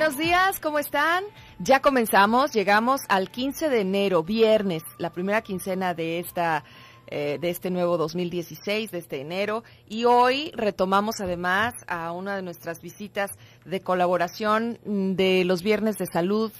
Buenos días, ¿cómo están? Ya comenzamos, llegamos al 15 de enero, viernes, la primera quincena de esta eh, de este nuevo 2016, de este enero. Y hoy retomamos además a una de nuestras visitas de colaboración mm, de los viernes de salud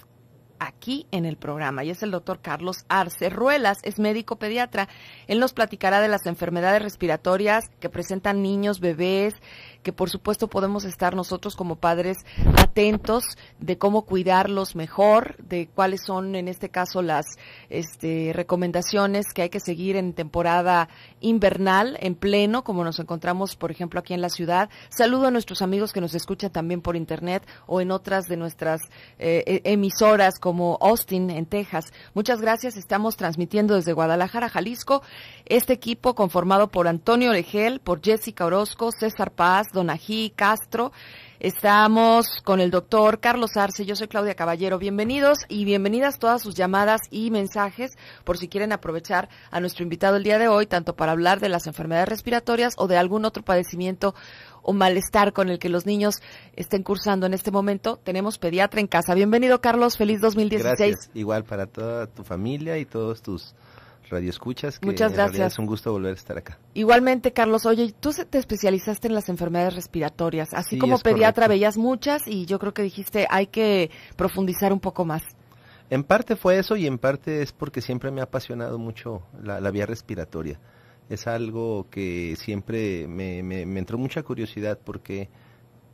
aquí en el programa y es el doctor Carlos Arce Ruelas, es médico pediatra. Él nos platicará de las enfermedades respiratorias que presentan niños, bebés, que por supuesto podemos estar nosotros como padres atentos de cómo cuidarlos mejor, de cuáles son en este caso las este, recomendaciones que hay que seguir en temporada invernal, en pleno, como nos encontramos, por ejemplo, aquí en la ciudad. Saludo a nuestros amigos que nos escuchan también por internet o en otras de nuestras eh, e, emisoras como Austin, en Texas. Muchas gracias. Estamos transmitiendo desde Guadalajara, Jalisco. Este equipo conformado por Antonio Oregel, por Jessica Orozco, César Paz, Donají, Castro. Estamos con el doctor Carlos Arce, yo soy Claudia Caballero. Bienvenidos y bienvenidas todas sus llamadas y mensajes por si quieren aprovechar a nuestro invitado el día de hoy, tanto para hablar de las enfermedades respiratorias o de algún otro padecimiento o malestar con el que los niños estén cursando en este momento. Tenemos pediatra en casa. Bienvenido, Carlos. Feliz 2016. Gracias. Igual para toda tu familia y todos tus radioescuchas. Que Muchas gracias. Es un gusto volver a estar acá. Igualmente, Carlos. Oye, tú te especializaste en las enfermedades respiratorias. Así como pediatra veías muchas y yo creo que dijiste hay que profundizar un poco más. En parte fue eso y en parte es porque siempre me ha apasionado mucho la, vía respiratoria. Es algo que siempre me, entró mucha curiosidad porque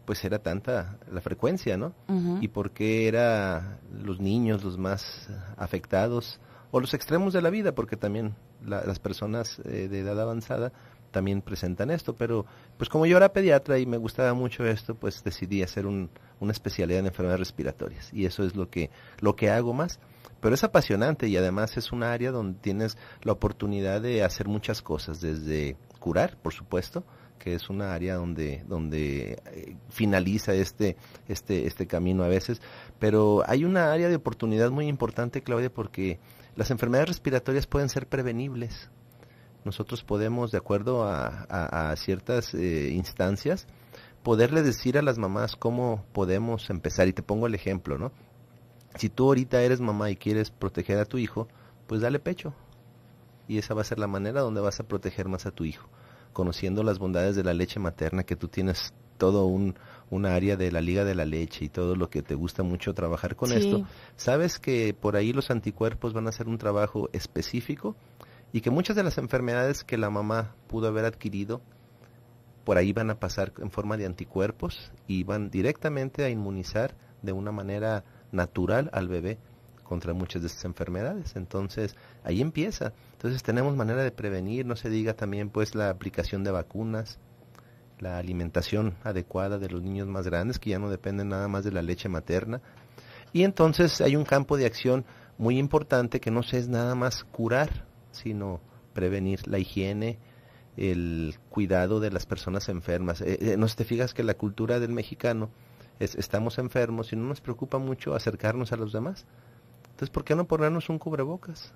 pues era tanta la frecuencia, ¿no? Y por qué eran los niños los más afectados o los extremos de la vida, porque también las personas eh, de edad avanzada también presentan esto, pero pues como yo era pediatra y me gustaba mucho esto, pues decidí hacer un, una especialidad en enfermedades respiratorias y eso es lo que, lo que hago más. Pero es apasionante y además es un área donde tienes la oportunidad de hacer muchas cosas, desde curar, por supuesto, que es una área donde donde eh, finaliza este este este camino a veces, pero hay una área de oportunidad muy importante, Claudia, porque las enfermedades respiratorias pueden ser prevenibles. Nosotros podemos, de acuerdo a, a, ciertas eh, instancias, poderle decir a las mamás cómo podemos empezar. Y te pongo el ejemplo, ¿no? Si tú ahorita eres mamá y quieres proteger a tu hijo, pues dale pecho. Y esa va a ser la manera donde vas a proteger más a tu hijo, conociendo las bondades de la leche materna, que tú tienes todo un, una área de la Liga de la Leche y todo lo que te gusta mucho trabajar con esto, sabes que por ahí los anticuerpos van a hacer un trabajo específico y que muchas de las enfermedades que la mamá pudo haber adquirido por ahí van a pasar en forma de anticuerpos y van directamente a inmunizar de una manera natural al bebé contra muchas de esas enfermedades. Entonces, ahí empieza. Entonces, tenemos manera de prevenir, no se diga también pues la aplicación de vacunas, la alimentación adecuada de los niños más grandes, que ya no dependen nada más de la leche materna. Y entonces hay un campo de acción muy importante que no es nada más curar, sino prevenir la higiene, el cuidado de las personas enfermas. Eh, eh, no te fijas que la cultura del mexicano es estamos enfermos y no nos preocupa mucho acercarnos a los demás. Entonces, ¿por qué no ponernos un cubrebocas?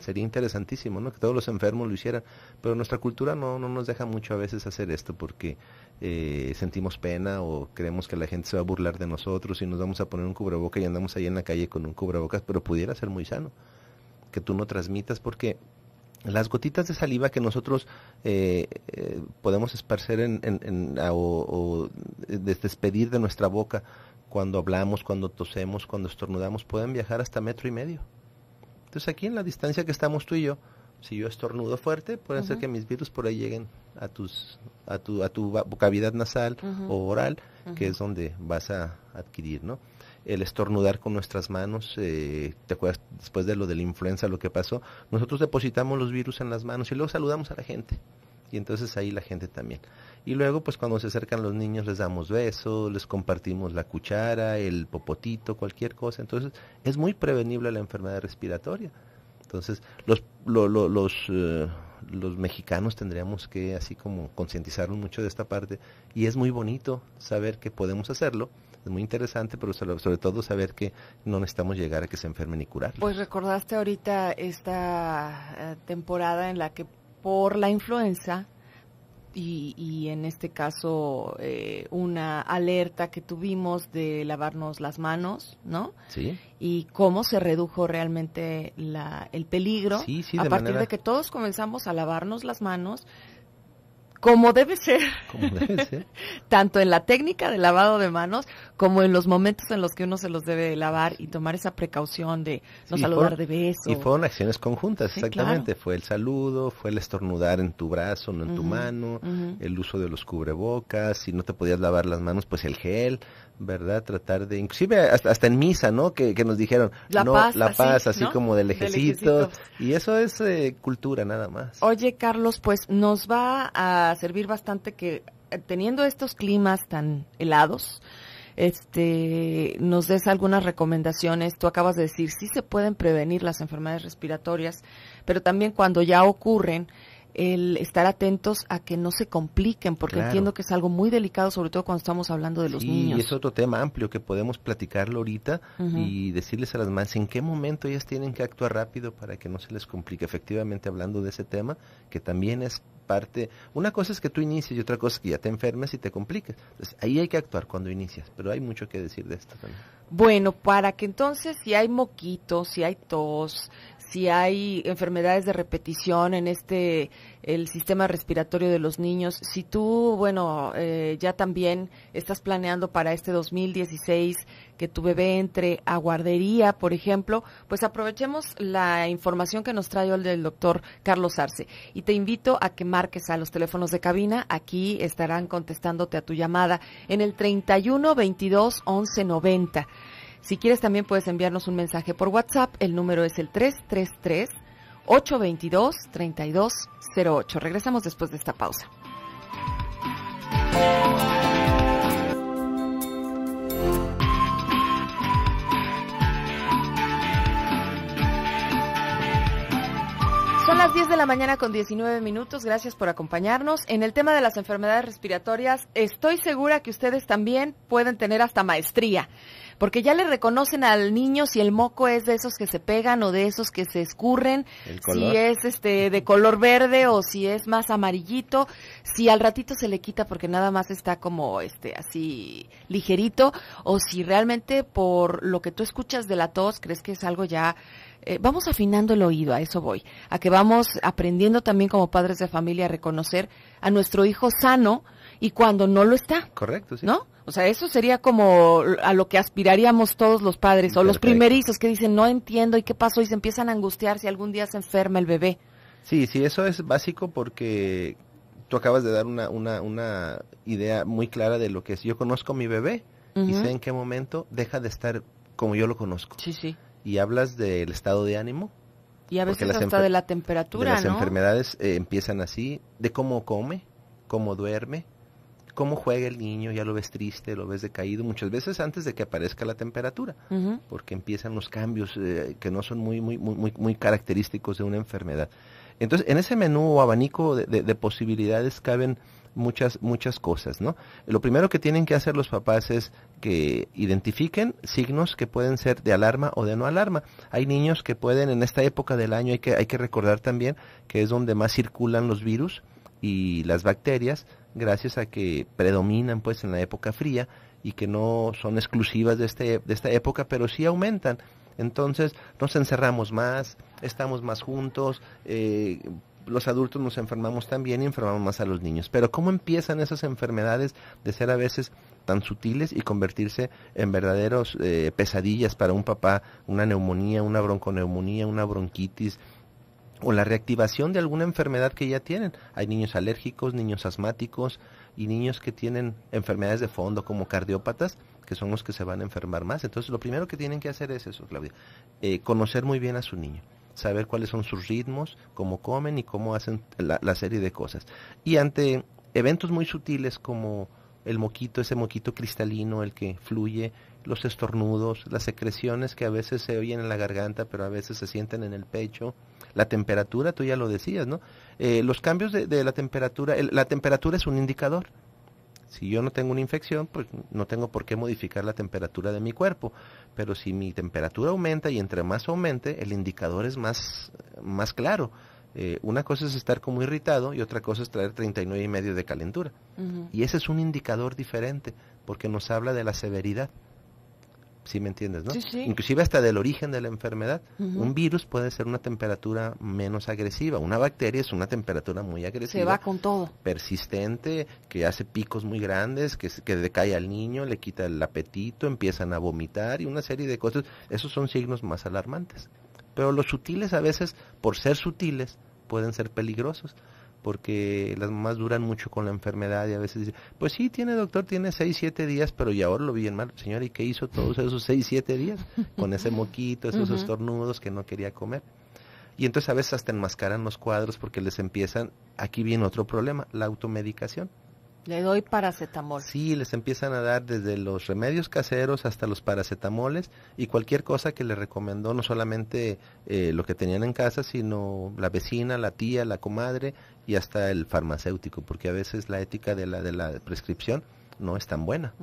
Sería interesantísimo, ¿no? Que todos los enfermos lo hicieran. Pero nuestra cultura no, no nos deja mucho a veces hacer esto porque eh, sentimos pena o creemos que la gente se va a burlar de nosotros y nos vamos a poner un cubrebocas y andamos ahí en la calle con un cubrebocas, pero pudiera ser muy sano. Que tú no transmitas porque las gotitas de saliva que nosotros eh, eh podemos esparcer en, en, o, o eh, despedir de nuestra boca cuando hablamos, cuando tosemos, cuando estornudamos, pueden viajar hasta metro y medio. Entonces aquí en la distancia que estamos tú y yo, si yo estornudo fuerte, puede ser que mis virus por ahí lleguen a tus a tu a tu cavidad nasal o oral, que es donde vas a adquirir, ¿no? El estornudar con nuestras manos, eh, ¿te acuerdas después de lo de la influenza lo que pasó? Nosotros depositamos los virus en las manos y luego saludamos a la gente. Y entonces ahí la gente también. Y luego, pues cuando se acercan los niños, les damos besos, les compartimos la cuchara, el popotito, cualquier cosa. Entonces, es muy prevenible la enfermedad respiratoria. Entonces, los, los, eh, los mexicanos tendríamos que, así como, concientizarnos mucho de esta parte. Y es muy bonito saber que podemos hacerlo es muy interesante, pero sobre, todo saber que no necesitamos llegar a que se enfermen y curar. Pues recordaste ahorita esta eh, temporada en la que por la influenza y, y, en este caso eh, una alerta que tuvimos de lavarnos las manos, ¿no? Sí. Y cómo se redujo realmente la, el peligro sí, sí, a partir de que todos comenzamos a lavarnos las manos, como debe ser, como debe ser. tanto en la técnica de lavado de manos como en los momentos en los que uno se los debe lavar y tomar esa precaución de no saludar de besos. Y fueron acciones conjuntas, exactamente. Fue el saludo, fue el estornudar en tu brazo, no en tu mano, el uso de los cubrebocas, si no te podías lavar las manos, pues el gel. ¿verdad? Tratar de, inclusive hasta, en misa, ¿no? Que, nos dijeron, la no, paz, la paz, así, como del ejército Y eso es eh, cultura nada más. Oye, Carlos, pues nos va a servir bastante que eh, teniendo estos climas tan helados, este, nos des algunas recomendaciones. Tú acabas de decir, sí se pueden prevenir las enfermedades respiratorias, pero también cuando ya ocurren, el estar atentos a que no se compliquen, porque entiendo que es algo muy delicado, sobre todo cuando estamos hablando de los niños. Y es otro tema amplio que podemos platicarlo ahorita y decirles a las madres en qué momento ellas tienen que actuar rápido para que no se les complique. Efectivamente, hablando de ese tema, que también es parte, una cosa es que tú inicies y otra cosa es que ya te enfermes y te compliques. Entonces, ahí hay que actuar cuando inicias, pero hay mucho que decir de esto también. Bueno, para que entonces si hay moquitos, si hay tos, si hay enfermedades de repetición en este el sistema respiratorio de los niños. Si tú, bueno, eh, ya también estás planeando para este 2016 que tu bebé entre a guardería, por ejemplo, pues aprovechemos la información que nos trae el doctor Carlos Arce. Y te invito a que marques a los teléfonos de cabina. Aquí estarán contestándote a tu llamada en el 31 22 11 90. Si quieres también puedes enviarnos un mensaje por WhatsApp, el número es el 333 822 3208. Regresamos después de esta pausa. Son las 10 de la mañana con 19 minutos. Gracias por acompañarnos. En el tema de las enfermedades respiratorias, estoy segura que ustedes también pueden tener hasta maestría porque ya le reconocen al niño si el moco es de esos que se pegan o de esos que se escurren, si es este de color verde o si es más amarillito, si al ratito se le quita porque nada más está como este así ligerito o si realmente por lo que tú escuchas de la tos crees que es algo ya eh, vamos afinando el oído, a eso voy, a que vamos aprendiendo también como padres de familia a reconocer a nuestro hijo sano y cuando no lo está. Correcto, sí. ¿No? O sea, eso sería como a lo que aspiraríamos todos los padres o los primerizos que dicen, no entiendo y qué pasó y se empiezan a angustiar si algún día se enferma el bebé. Sí, sí, eso es básico porque tú acabas de dar una, idea muy clara de lo que es. Yo conozco a mi bebé y sé en qué momento deja de estar como yo lo conozco. Sí, sí. Y hablas del estado de ánimo. Y a veces hasta de la temperatura. De las enfermedades eh, empiezan así, de cómo come, cómo duerme, cómo juega el niño, ya lo ves triste, lo ves decaído, muchas veces antes de que aparezca la temperatura, porque empiezan los cambios eh, que no son muy, muy, muy, característicos de una enfermedad. Entonces, en ese menú o abanico de, de, posibilidades caben muchas, muchas cosas, ¿no? Lo primero que tienen que hacer los papás es que identifiquen signos que pueden ser de alarma o de no alarma. Hay niños que pueden, en esta época del año, hay que, hay que recordar también que es donde más circulan los virus y las bacterias, gracias a que predominan pues en la época fría y que no son exclusivas de, este, esta época, pero sí aumentan. Entonces nos encerramos más, estamos más juntos, eh, los adultos nos enfermamos también y enfermamos más a los niños. Pero ¿cómo empiezan esas enfermedades de ser a veces tan sutiles y convertirse en verdaderos eh, pesadillas para un papá? Una neumonía, una bronconeumonía, una bronquitis, o la reactivación de alguna enfermedad que ya tienen. Hay niños alérgicos, niños asmáticos y niños que tienen enfermedades de fondo como cardiópatas, que son los que se van a enfermar más. Entonces, lo primero que tienen que hacer es eso, Claudia, eh, conocer muy bien a su niño, saber cuáles son sus ritmos, cómo comen y cómo hacen la serie de cosas. Y ante eventos muy sutiles como el moquito, ese moquito cristalino, el que fluye, los estornudos, las secreciones que a veces se oyen en la garganta, pero a veces se sienten en el pecho, la temperatura, tú ya lo decías, ¿no? Eh, los cambios de, la temperatura, la temperatura es un indicador. Si yo no tengo una infección, pues no tengo por qué modificar la temperatura de mi cuerpo. Pero si mi temperatura aumenta y entre más aumente, el indicador es más, claro. Eh, una cosa es estar como irritado y otra cosa es traer 39 y medio de calentura. Y ese es un indicador diferente porque nos habla de la severidad. ¿sí me entiendes? ¿no? Inclusive hasta del origen de la enfermedad. Un virus puede ser una temperatura menos agresiva, una bacteria es una temperatura muy agresiva. va con todo. Persistente, que hace picos muy grandes, que, que decae al niño, le quita el apetito, empiezan a vomitar y una serie de cosas. Esos son signos más alarmantes. Pero los sutiles a veces, por ser sutiles, pueden ser peligrosos porque las mamás duran mucho con la enfermedad y a veces dicen, pues sí, tiene doctor, tiene seis siete días, pero y ahora lo vi en mal. Señora, ¿y qué hizo todos esos seis siete días? Con ese moquito, esos estornudos que no quería comer. Y entonces a veces hasta enmascaran los cuadros porque les empiezan, aquí viene otro problema, la automedicación. Le doy paracetamol. Sí, les empiezan a dar desde los remedios caseros hasta los paracetamoles y cualquier cosa que les recomendó, no solamente eh, lo que tenían en casa, sino la vecina, la tía, la comadre y hasta el farmacéutico, porque a veces la ética de la, de la prescripción no es tan buena.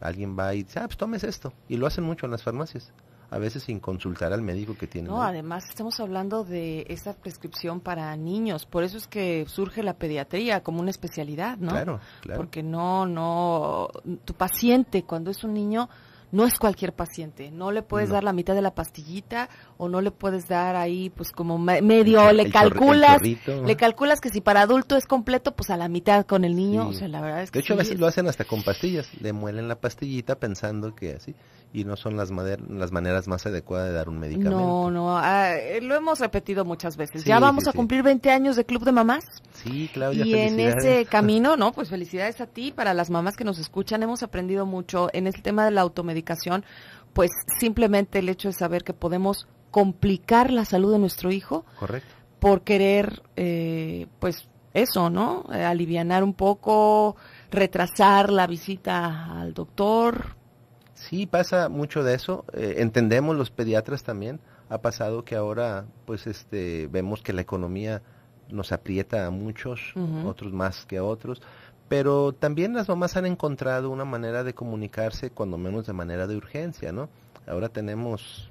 Alguien va y dice, ah, pues tomes esto. Y lo hacen mucho en las farmacias a veces sin consultar al médico que tiene. No, además estamos hablando de esa prescripción para niños, por eso es que surge la pediatría como una especialidad, ¿no? Claro, claro. Porque no, no, tu paciente cuando es un niño no es cualquier paciente. No le puedes dar la mitad de la pastillita o no le puedes dar ahí, pues como medio, le calculas, le calculas que si para adulto es completo, pues a la mitad con el niño. O sea, la verdad es que. De hecho, a veces lo hacen hasta con pastillas. Le muelen la pastillita pensando que así y no son las, maneras más adecuadas de dar un medicamento. No, no, ah, eh, lo hemos repetido muchas veces. ya vamos a cumplir 20 años de Club de Mamás. Sí, Claudia. Y en ese camino, ¿no? Pues felicidades a ti, para las mamás que nos escuchan, hemos aprendido mucho en el este tema de la automedicación, pues simplemente el hecho de saber que podemos complicar la salud de nuestro hijo. Correcto. Por querer, eh, pues eso, ¿no? Eh, alivianar un poco, retrasar la visita al doctor, Sí, pasa mucho de eso. Eh, entendemos los pediatras también. Ha pasado que ahora, pues, este, vemos que la economía nos aprieta a muchos, otros más que a otros. Pero también las mamás han encontrado una manera de comunicarse, cuando menos de manera de urgencia, ¿no? Ahora tenemos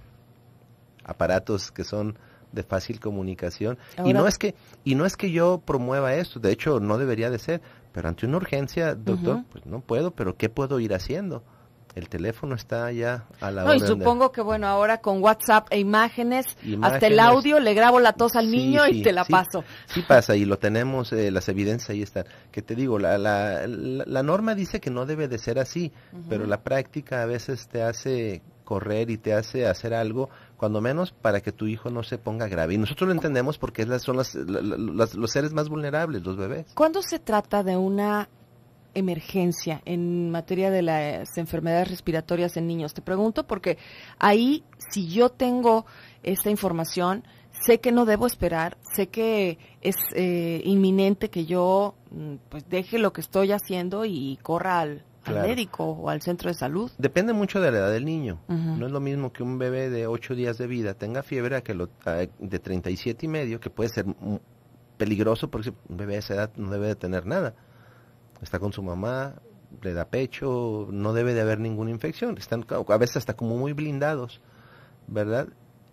aparatos que son de fácil comunicación y no es que y no es que yo promueva esto, de hecho no debería de ser, pero ante una urgencia, doctor, pues no puedo, pero qué puedo ir haciendo? el teléfono está ya a la Y supongo que bueno, ahora con WhatsApp e imágenes, hasta el audio, le grabo la tos al niño y te la paso. Sí pasa y lo tenemos, eh, las evidencias ahí están. Que te digo, la, la, la, norma dice que no debe de ser así, pero la práctica a veces te hace correr y te hace hacer algo, cuando menos para que tu hijo no se ponga grave. Y nosotros lo entendemos porque son las, los seres más vulnerables, los bebés. ¿Cuándo se trata de una emergencia en materia de las enfermedades respiratorias en niños? Te pregunto porque ahí, si yo tengo esta información, sé que no debo esperar, sé que es eh, inminente que yo mm, pues deje lo que estoy haciendo y corra al, médico o al centro de salud. Depende mucho de la edad del niño. No es lo mismo que un bebé de 8 días de vida tenga fiebre a que lo, de 37 y medio, que puede ser mm, peligroso porque un bebé de esa edad no debe de tener nada está con su mamá, le da pecho, no debe de haber ninguna infección, están a veces hasta como muy blindados, ¿verdad?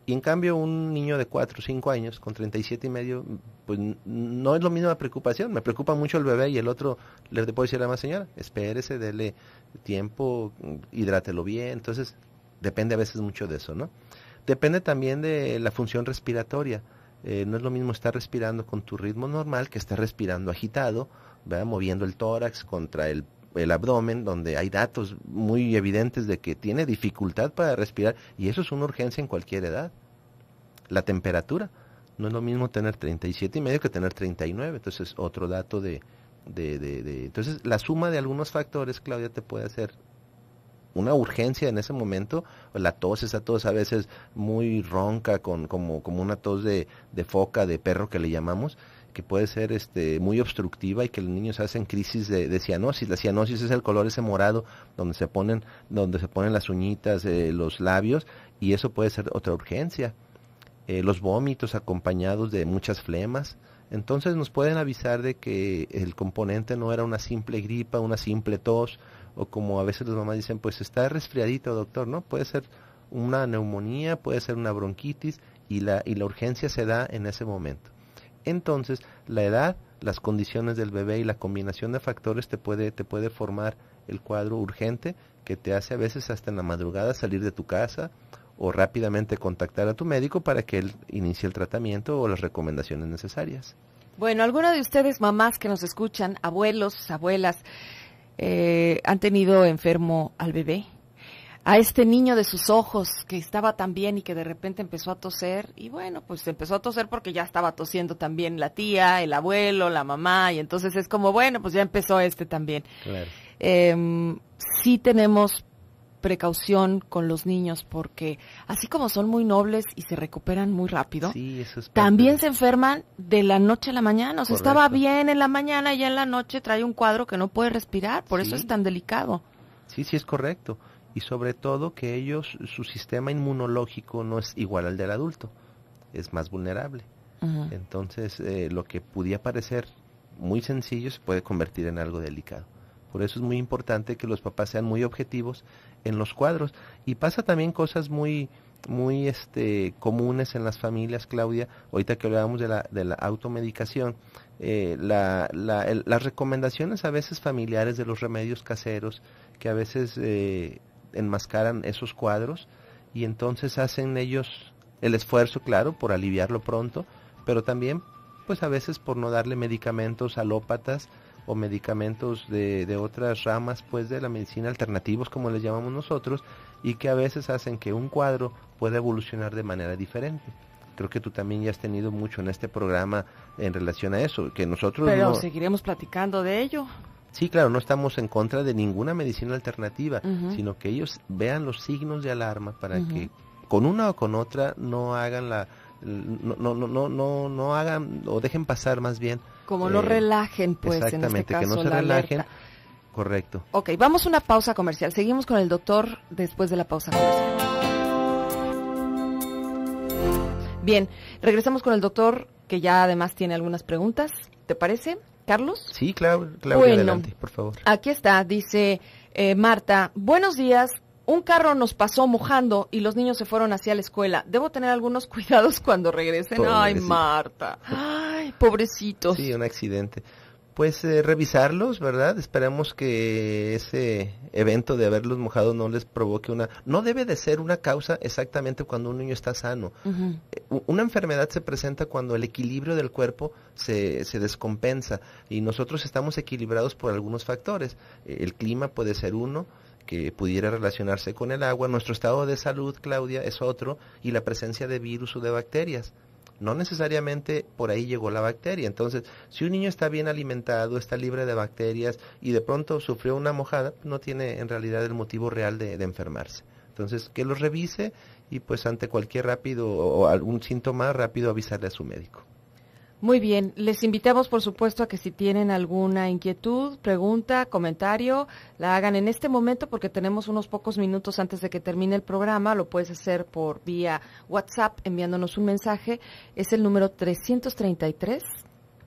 Y en cambio un niño de 4 o 5 años con 37 y medio, pues no es lo mismo la preocupación, me preocupa mucho el bebé y el otro le puedo decir a la más señora, espérese, dele tiempo, hidrátelo bien, entonces depende a veces mucho de eso, ¿no? Depende también de la función respiratoria. Eh, no es lo mismo estar respirando con tu ritmo normal que estar respirando agitado va moviendo el tórax contra el, el abdomen, donde hay datos muy evidentes de que tiene dificultad para respirar, y eso es una urgencia en cualquier edad. La temperatura, no es lo mismo tener 37 y medio que tener 39, entonces otro dato de, de, de, entonces la suma de algunos factores Claudia te puede hacer una urgencia en ese momento la tos esa tos a veces muy ronca con como como una tos de foca de perro que le llamamos que puede ser este, muy obstructiva y que los niños hacen crisis de, cianosis. La cianosis es el color ese morado donde se ponen, donde se ponen las uñitas, eh, los labios, y eso puede ser otra urgencia. Eh, los vómitos acompañados de muchas flemas. Entonces nos pueden avisar de que el componente no era una simple gripa, una simple tos, o como a veces las mamás dicen, pues está resfriadito, doctor, ¿no? Puede ser una neumonía, puede ser una bronquitis, y la, y la urgencia se da en ese momento. Entonces, la edad, las condiciones del bebé y la combinación de factores te puede, te puede formar el cuadro urgente que te hace a veces hasta en la madrugada salir de tu casa o rápidamente contactar a tu médico para que él inicie el tratamiento o las recomendaciones necesarias. Bueno, alguna de ustedes, mamás que nos escuchan, abuelos, abuelas, eh, han tenido enfermo al bebé a este niño de sus ojos que estaba tan bien y que de repente empezó a toser y bueno, pues empezó a toser porque ya estaba tosiendo también la tía, el abuelo, la mamá y entonces es como bueno, pues ya empezó este también. Claro. Em, sí tenemos precaución con los niños porque así como son muy nobles y se recuperan muy rápido, también se enferman de la noche a la mañana. O sea, estaba bien en la mañana y ya en la noche trae un cuadro que no puede respirar, por eso es tan delicado. Sí, sí, es correcto y sobre todo que ellos, su sistema inmunológico no es igual al del adulto, es más vulnerable. Entonces, eh, lo que pudiera parecer muy sencillo se puede convertir en algo delicado. Por eso es muy importante que los papás sean muy objetivos en los cuadros. Y pasa también cosas muy, muy este, comunes en las familias, Claudia. Ahorita que hablábamos de la, de la automedicación, eh, la, la, las recomendaciones a veces familiares de los remedios caseros, que a veces eh, enmascaran esos cuadros y entonces hacen ellos el esfuerzo, claro, por aliviarlo pronto, pero también pues a veces por no darle medicamentos alópatas o medicamentos de, de, otras ramas pues de la medicina alternativos como les llamamos nosotros y que a veces hacen que un cuadro pueda evolucionar de manera diferente. Creo que tú también ya has tenido mucho en este programa en relación a eso, que nosotros... Pero seguiremos platicando de ello. Sí, claro, no estamos en contra de ninguna medicina alternativa, sino que ellos vean los signos de alarma para que con una o con otra no hagan la no no no no no hagan o dejen pasar más bien como no eh, relajen pues exactamente en este caso, que no se relajen correcto ok vamos a una pausa comercial seguimos con el doctor después de la pausa comercial bien regresamos con el doctor que ya además tiene algunas preguntas te parece Carlos. Sí, claro. por favor. Aquí está, dice eh, Marta. Buenos días. Un carro nos pasó mojando y los niños se fueron hacia la escuela. Debo tener algunos cuidados cuando regresen. Ay, Marta. Ay, pobrecitos. Sí, un accidente pues eh, revisarlos, ¿verdad? Esperemos que ese evento de haberlos mojado no les provoque una... No debe de ser una causa exactamente cuando un niño está sano. Eh, una enfermedad se presenta cuando el equilibrio del cuerpo se, se, descompensa y nosotros estamos equilibrados por algunos factores. Eh, el clima puede ser uno que pudiera relacionarse con el agua, nuestro estado de salud, Claudia, es otro, y la presencia de virus o de bacterias no necesariamente por ahí llegó la bacteria. Entonces, si un niño está bien alimentado, está libre de bacterias y de pronto sufrió una mojada, no tiene en realidad el motivo real de, enfermarse. Entonces, que lo revise y pues ante cualquier rápido o algún síntoma rápido avisarle a su médico. Muy bien, les invitamos por supuesto a que si tienen alguna inquietud, pregunta, comentario, la hagan en este momento porque tenemos unos pocos minutos antes de que termine el programa. Lo puedes hacer por vía WhatsApp enviándonos un mensaje. Es el número 333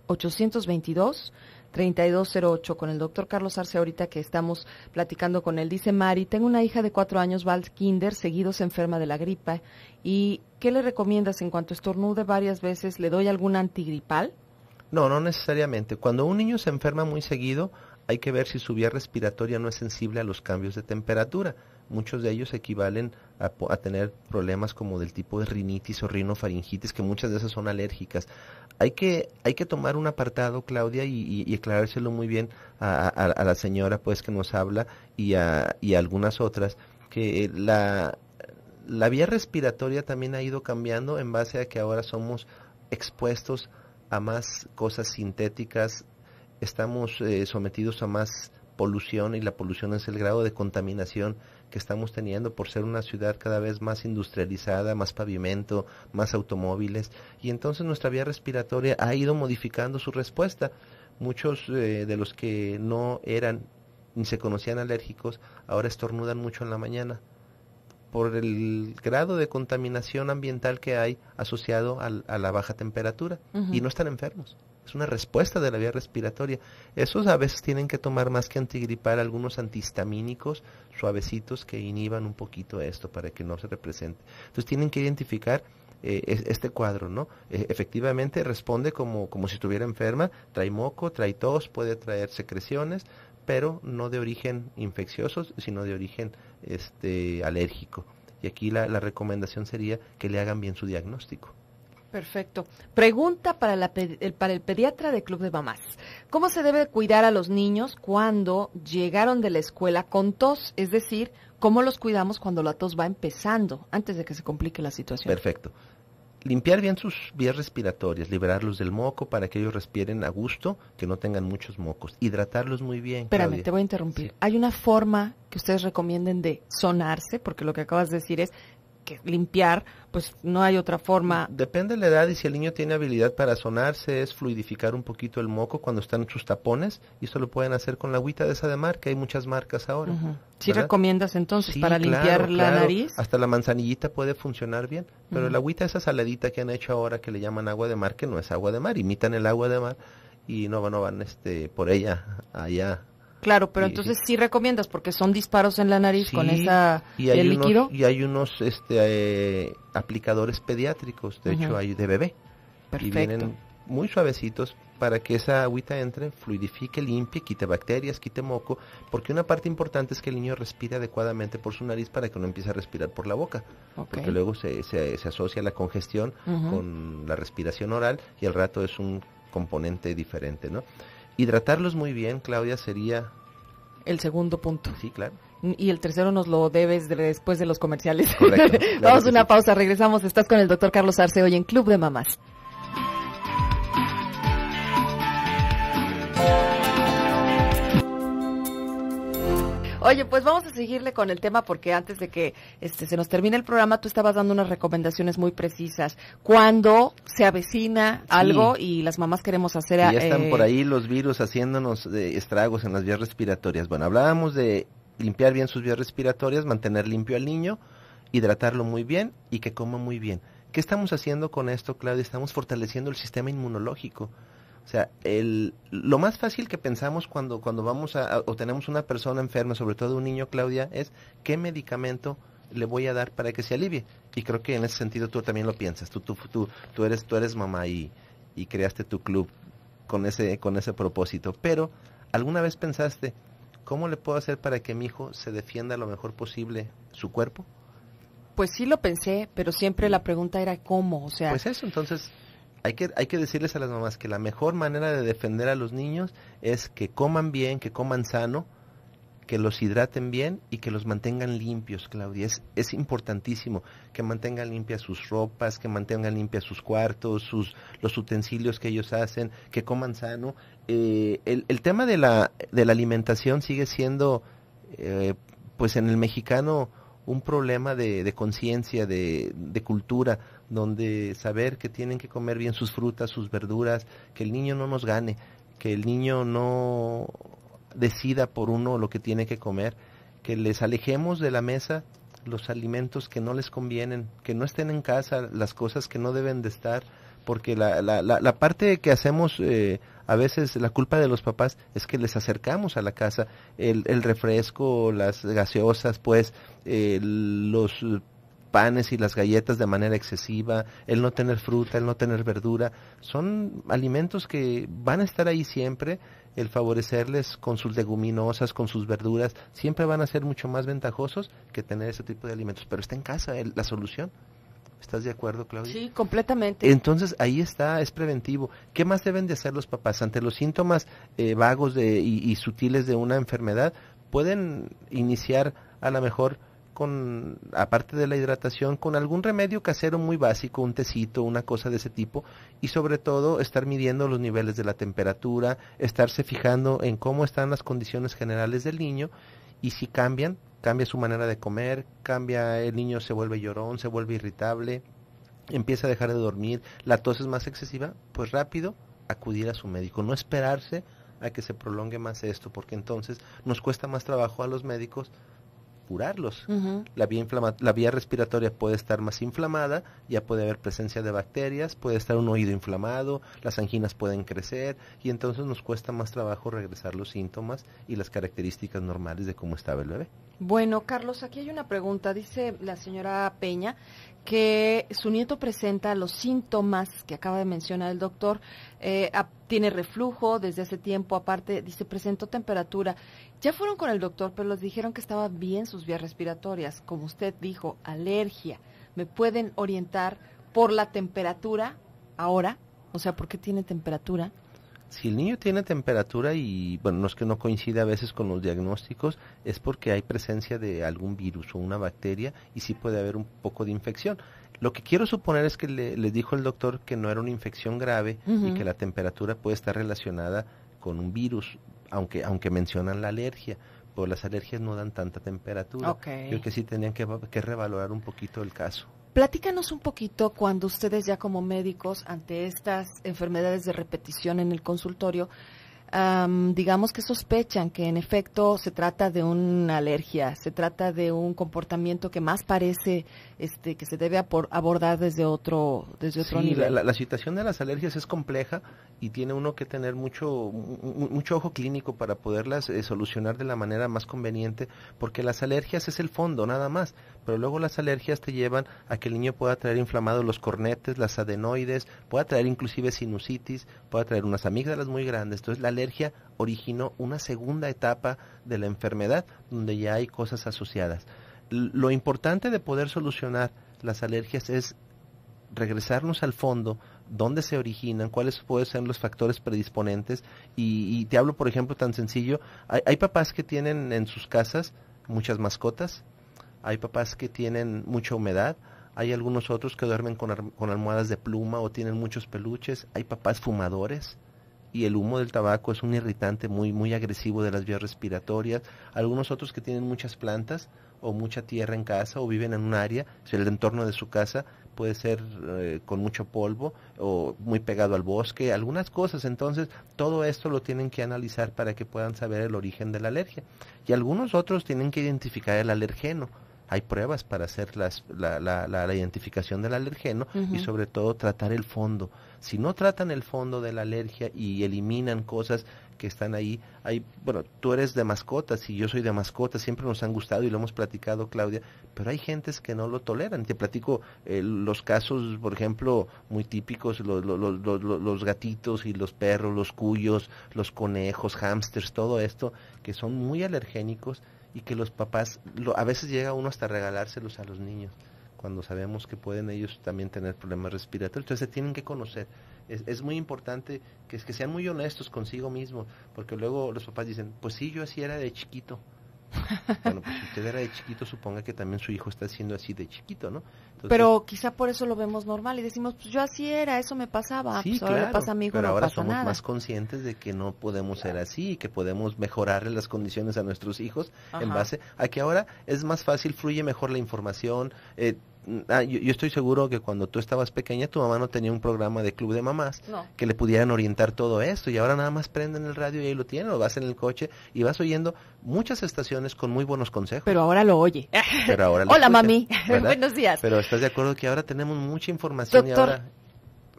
822 3208 con el doctor Carlos Arce ahorita que estamos platicando con él. Dice Mari, tengo una hija de cuatro años, va kinder, seguido se enferma de la gripa. ¿Y qué le recomiendas en cuanto estornude varias veces? ¿Le doy algún antigripal? No, no necesariamente. Cuando un niño se enferma muy seguido, hay que ver si su vía respiratoria no es sensible a los cambios de temperatura. Muchos de ellos equivalen a, a, tener problemas como del tipo de rinitis o rinofaringitis, que muchas de esas son alérgicas hay que, hay que tomar un apartado, Claudia, y, y, aclarárselo muy bien a, la señora pues que nos habla y a, y algunas otras, que la, la vía respiratoria también ha ido cambiando en base a que ahora somos expuestos a más cosas sintéticas, estamos eh, sometidos a más polución y la polución es el grado de contaminación que estamos teniendo por ser una ciudad cada vez más industrializada, más pavimento, más automóviles, y entonces nuestra vía respiratoria ha ido modificando su respuesta. Muchos eh, de los que no eran ni se conocían alérgicos, ahora estornudan mucho en la mañana por el grado de contaminación ambiental que hay asociado a la baja temperatura y no están enfermos es una respuesta de la vía respiratoria. Esos a veces tienen que tomar más que antigripar algunos antihistamínicos suavecitos que inhiban un poquito esto para que no se represente. Entonces tienen que identificar eh, este cuadro, ¿no? E, efectivamente responde como, si estuviera enferma, trae moco, trae tos, puede traer secreciones, pero no de origen infeccioso, sino de origen este, alérgico. Y aquí la recomendación sería que le hagan bien su diagnóstico. Perfecto. Pregunta para, el pediatra de Club de Mamás. ¿Cómo se debe cuidar a los niños cuando llegaron de la escuela con tos? Es decir, ¿cómo los cuidamos cuando la tos va empezando antes de que se complique la situación? Perfecto. Limpiar bien sus vías respiratorias, liberarlos del moco para que ellos respiren a gusto, que no tengan muchos mocos. Hidratarlos muy bien. Espérame, te voy a interrumpir. ¿Hay una forma que ustedes recomienden de sonarse? Porque lo que acabas de decir es limpiar, pues no hay otra forma. Depende de la edad y si el niño tiene habilidad para sonarse, es fluidificar un poquito el moco cuando están sus tapones, y eso lo pueden hacer con la agüita de esa de mar, que hay muchas marcas ahora. ¿Si ¿Sí recomiendas entonces para limpiar la nariz? Hasta la manzanillita puede funcionar bien, pero la agüita esa saladita que han hecho ahora que le llaman agua de mar, que no es agua de mar, imitan el agua de mar y no, no van este, por ella allá Claro, pero entonces sí recomiendas porque son disparos en la nariz con esa y hay el líquido. Y hay unos este, eh, aplicadores pediátricos, de hecho hay de bebé. Y vienen muy suavecitos para que esa agüita entre, fluidifique, limpie, quite bacterias, quite moco, porque una parte importante es que el niño respire adecuadamente por su nariz para que no empiece a respirar por la boca, porque luego se, asocia la congestión con la respiración oral y el rato es un componente diferente, ¿no? Hidratarlos muy bien, Claudia, sería... El segundo punto. Sí, claro. Y el tercero nos lo debes después de los comerciales. Vamos a una pausa, regresamos. Estás con el doctor Carlos Arce hoy en Club de Mamás. Oye, pues vamos a seguirle con el tema porque antes de que este, se nos termine el programa, tú estabas dando unas recomendaciones muy precisas. Cuando se avecina algo y las mamás queremos hacer... algo ya eh, están por ahí los virus haciéndonos eh, estragos en las vías respiratorias. Bueno, hablábamos de limpiar bien sus vías respiratorias, mantener limpio al niño, hidratarlo muy bien y que coma muy bien. ¿Qué estamos haciendo con esto, Claudia? Estamos fortaleciendo el sistema inmunológico. O sea, el, lo más fácil que pensamos cuando, cuando vamos a, o tenemos una persona enferma, sobre todo un niño, Claudia, es qué medicamento le voy a dar para que se alivie. Y creo que en ese sentido tú también lo piensas. Tú, tú, tú, eres, tú eres mamá y, y creaste tu club con ese, con ese propósito. Pero, ¿alguna vez pensaste cómo le puedo hacer para que mi hijo se defienda lo mejor posible su cuerpo? Pues sí lo pensé, pero siempre la pregunta era cómo, o sea. Pues eso, entonces hay que, hay que decirles a las mamás que la mejor manera de defender a los niños es que coman bien, que coman sano, que los hidraten bien y que los mantengan limpios, Claudia. Es, es importantísimo que mantengan limpias sus ropas, que mantengan limpias sus cuartos, sus, los utensilios que ellos hacen, que coman sano. Eh, el, el, tema de la, de la alimentación sigue siendo, eh, pues en el mexicano, un problema de, de conciencia, de, de cultura donde saber que tienen que comer bien sus frutas, sus verduras, que el niño no nos gane, que el niño no decida por uno lo que tiene que comer, que les alejemos de la mesa los alimentos que no les convienen, que no estén en casa, las cosas que no deben de estar, porque la, la, la, parte que hacemos eh, a veces, la culpa de los papás es que les acercamos a la casa el, refresco, las gaseosas, pues eh, los panes y las galletas de manera excesiva, el no tener fruta, el no tener verdura, son alimentos que van a estar ahí siempre, el favorecerles con sus leguminosas, con sus verduras, siempre van a ser mucho más ventajosos que tener ese tipo de alimentos, pero está en casa la solución. ¿Estás de acuerdo, Claudia? Sí, completamente. Entonces, ahí está, es preventivo. ¿Qué más deben de hacer los papás? Ante los síntomas eh, vagos y, y sutiles de una enfermedad, pueden iniciar a lo mejor con, aparte de la hidratación, con algún remedio casero muy básico, un tecito, una cosa de ese tipo, y sobre todo estar midiendo los niveles de la temperatura, estarse fijando en cómo están las condiciones generales del niño y si cambian, cambia su manera de comer, cambia, el niño se vuelve llorón, se vuelve irritable, empieza a dejar de dormir, la tos es más excesiva, pues rápido acudir a su médico, no esperarse a que se prolongue más esto, porque entonces nos cuesta más trabajo a los médicos curarlos. la, vía la vía respiratoria puede estar más inflamada, ya puede haber presencia de bacterias, puede estar un oído inflamado, las anginas pueden crecer y entonces nos cuesta más trabajo regresar los síntomas y las características normales de cómo estaba el bebé. Bueno, Carlos, aquí hay una pregunta. Dice la señora Peña que su nieto presenta los síntomas que acaba de mencionar el doctor. Eh, tiene reflujo desde hace tiempo, aparte dice presentó temperatura. Ya fueron con el doctor, pero les dijeron que estaba bien sus vías respiratorias, como usted dijo, alergia. ¿Me pueden orientar por la temperatura ahora? O sea, ¿por qué tiene temperatura? si el niño tiene temperatura y, bueno, no es que no coincida a veces con los diagnósticos, es porque hay presencia de algún virus o una bacteria y sí puede haber un poco de infección. Lo que quiero suponer es que le, dijo el doctor que no era una infección grave y que la temperatura puede estar relacionada con un virus, aunque, aunque mencionan la alergia pero las alergias no dan tanta temperatura. Yo creo que sí tenían que, que, revalorar un poquito el caso. Platícanos un poquito cuando ustedes ya como médicos ante estas enfermedades de repetición en el consultorio, digamos que sospechan que en efecto se trata de una alergia, se trata de un comportamiento que más parece este, que se debe abordar desde otro, desde otro nivel. La, situación de las alergias es compleja y tiene uno que tener mucho, ojo clínico para poderlas eh, solucionar de la manera más conveniente, porque las alergias es el fondo nada más, pero luego las alergias te llevan a que el niño pueda traer inflamados los cornetes, las adenoides, pueda traer inclusive sinusitis, pueda traer unas amígdalas muy grandes. Entonces la alergia originó una segunda etapa de la enfermedad donde ya hay cosas asociadas. Lo importante de poder solucionar las alergias es regresarnos al fondo, dónde se originan, cuáles pueden ser los factores predisponentes. Y, te hablo, por ejemplo, tan sencillo, hay, papás que tienen en sus casas muchas mascotas, hay papás que tienen mucha humedad, hay algunos otros que duermen con, almohadas de pluma o tienen muchos peluches, hay papás fumadores y el humo del tabaco es un irritante muy muy agresivo de las vías respiratorias, algunos otros que tienen muchas plantas o mucha tierra en casa o viven en un área, si el entorno de su casa puede ser eh, con mucho polvo o muy pegado al bosque, algunas cosas. Entonces, todo esto lo tienen que analizar para que puedan saber el origen de la alergia. Y algunos otros tienen que identificar el alergeno hay pruebas para hacer la, la, la, la, identificación del alergeno y sobre todo tratar el fondo. Si no tratan el fondo de la alergia y eliminan cosas que están ahí, hay, bueno, tú eres de mascotas y yo soy de mascotas, siempre nos han gustado y lo hemos platicado, Claudia, pero hay gentes que no lo toleran. Te platico eh, los casos, por ejemplo, muy típicos, los, los gatitos y los perros, los cuyos, los conejos, hámsters, todo esto, que son muy alergénicos y que los papás, lo, a veces llega uno hasta regalárselos a los niños, cuando sabemos que pueden ellos también tener problemas respiratorios, entonces se tienen que conocer. Es, es muy importante que, que sean muy honestos consigo mismos, porque luego los papás dicen, pues sí, yo así era de chiquito, Bueno, pues si usted era de chiquito, suponga que también su hijo está siendo así de chiquito, ¿no? pero quizá por eso lo vemos normal y decimos, pues yo así era, eso me pasaba, pues, ahora pasa a mi hijo, pero ahora somos más conscientes de que no podemos ser así y que podemos mejorar las condiciones a nuestros hijos en base a que ahora es más fácil, fluye mejor la información, eh, Mm, ah, yo, estoy seguro que cuando tú estabas pequeña tu mamá no tenía un programa de club de mamás que le pudieran orientar todo esto y ahora nada más prenden el radio y ahí lo tienen o vas en el coche y vas oyendo muchas estaciones con muy buenos consejos. Pero ahora lo oye. Hola mami, buenos días. Pero estás de acuerdo que ahora tenemos mucha información y ahora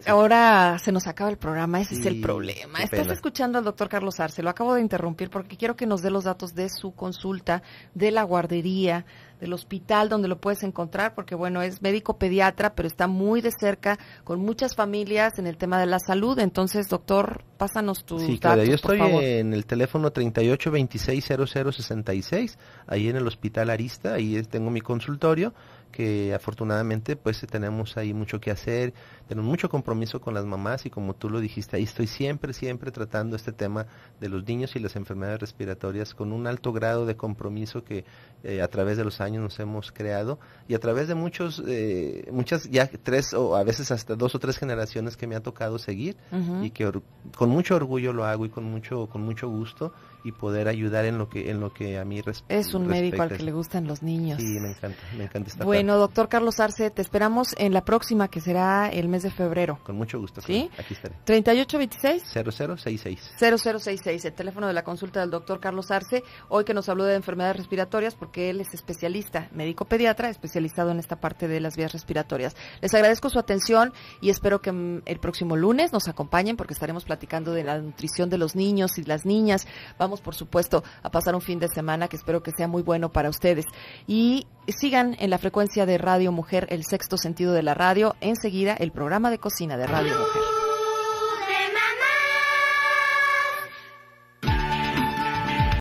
Ahora se nos acaba el programa, ese es el problema. Estás escuchando al doctor Carlos Arce, lo acabo de interrumpir porque quiero que nos dé los datos de su consulta, de la guardería, del hospital donde lo puedes encontrar, porque bueno, es médico pediatra, pero está muy de cerca con muchas familias en el tema de la salud. Entonces, doctor, pásanos tus sí, claro. yo estoy en el teléfono 38260066, ahí en el Hospital Arista, ahí tengo mi consultorio que afortunadamente pues tenemos ahí mucho que hacer, tenemos mucho compromiso con las mamás y como tú lo dijiste, ahí estoy siempre, siempre tratando este tema de los niños y las enfermedades respiratorias con un alto grado de compromiso que eh, a través de los años nos hemos creado y a través de muchos, eh, muchas ya tres o a veces hasta dos o tres generaciones que me ha tocado seguir y que con mucho orgullo lo hago y con mucho, con mucho gusto y poder ayudar en lo que en lo que a mí respecta. Es un médico al que le gustan los niños. Sí, me encanta, me encanta estar Bueno, doctor Carlos Arce, te esperamos en la próxima que será el mes de febrero. Con mucho gusto. Sí. Aquí estaré. 3826 0066. 0066, el teléfono de la consulta del doctor Carlos Arce, hoy que nos habló de enfermedades respiratorias porque él es especialista, médico pediatra especializado en esta parte de las vías respiratorias. Les agradezco su atención y espero que mm, el próximo lunes nos acompañen porque estaremos platicando de la nutrición de los niños y las niñas por supuesto, a pasar un fin de semana que espero que sea muy bueno para ustedes. Y sigan en la frecuencia de Radio Mujer, el sexto sentido de la radio. Enseguida, el programa de cocina de Radio Mujer.